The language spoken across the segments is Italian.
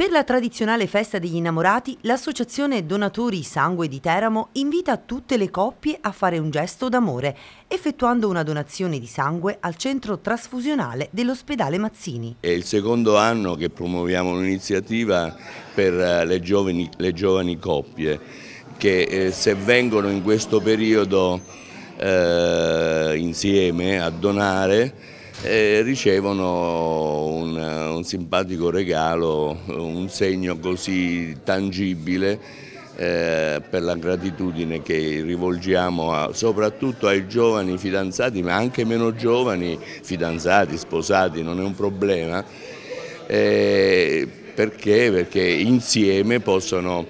Per la tradizionale festa degli innamorati, l'associazione Donatori Sangue di Teramo invita tutte le coppie a fare un gesto d'amore, effettuando una donazione di sangue al centro trasfusionale dell'ospedale Mazzini. È il secondo anno che promuoviamo un'iniziativa per eh, le giovani, le giovani, coppie che eh, se vengono in questo periodo eh, insieme a donare e ricevono un, un simpatico regalo, un segno così tangibile eh, per la gratitudine che rivolgiamo a, soprattutto ai giovani fidanzati, ma anche meno giovani fidanzati, sposati, non è un problema, eh, perché? perché? insieme possono,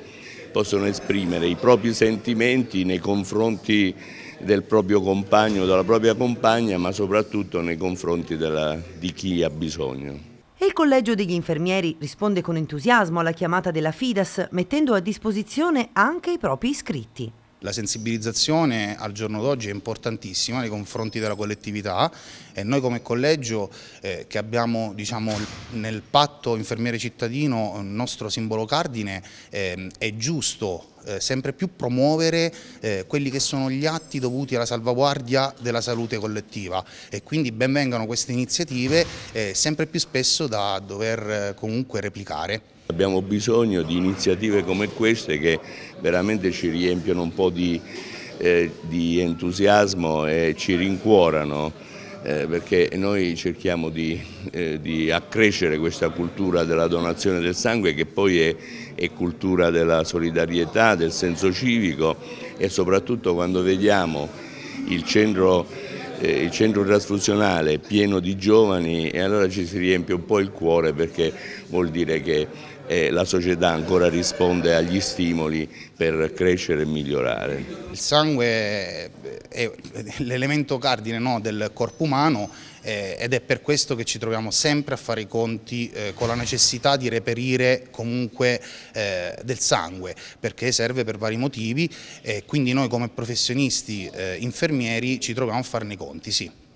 possono esprimere i propri sentimenti nei confronti del proprio compagno o della propria compagna, ma soprattutto nei confronti della, di chi ha bisogno. E il Collegio degli Infermieri risponde con entusiasmo alla chiamata della FIDAS, mettendo a disposizione anche i propri iscritti. La sensibilizzazione al giorno d'oggi è importantissima nei confronti della collettività e noi come collegio eh, che abbiamo diciamo, nel patto infermiere cittadino il nostro simbolo cardine eh, è giusto eh, sempre più promuovere eh, quelli che sono gli atti dovuti alla salvaguardia della salute collettiva e quindi benvengano queste iniziative eh, sempre più spesso da dover eh, comunque replicare. Abbiamo bisogno di iniziative come queste che veramente ci riempiono un po' di, eh, di entusiasmo e ci rincuorano eh, perché noi cerchiamo di, eh, di, accrescere questa cultura della donazione del sangue che poi è, è, cultura della solidarietà, del senso civico e soprattutto quando vediamo il centro eh, il centro trasfusionale è pieno di giovani e allora ci si riempie un po' il cuore perché vuol dire che eh, la società ancora risponde agli stimoli per crescere e migliorare. Il sangue è l'elemento cardine no, del corpo umano eh, ed è per questo che ci troviamo sempre a fare i conti eh, con la necessità di reperire comunque eh, del sangue perché serve per vari motivi e quindi noi come professionisti eh, infermieri ci troviamo a farne i conti, sì.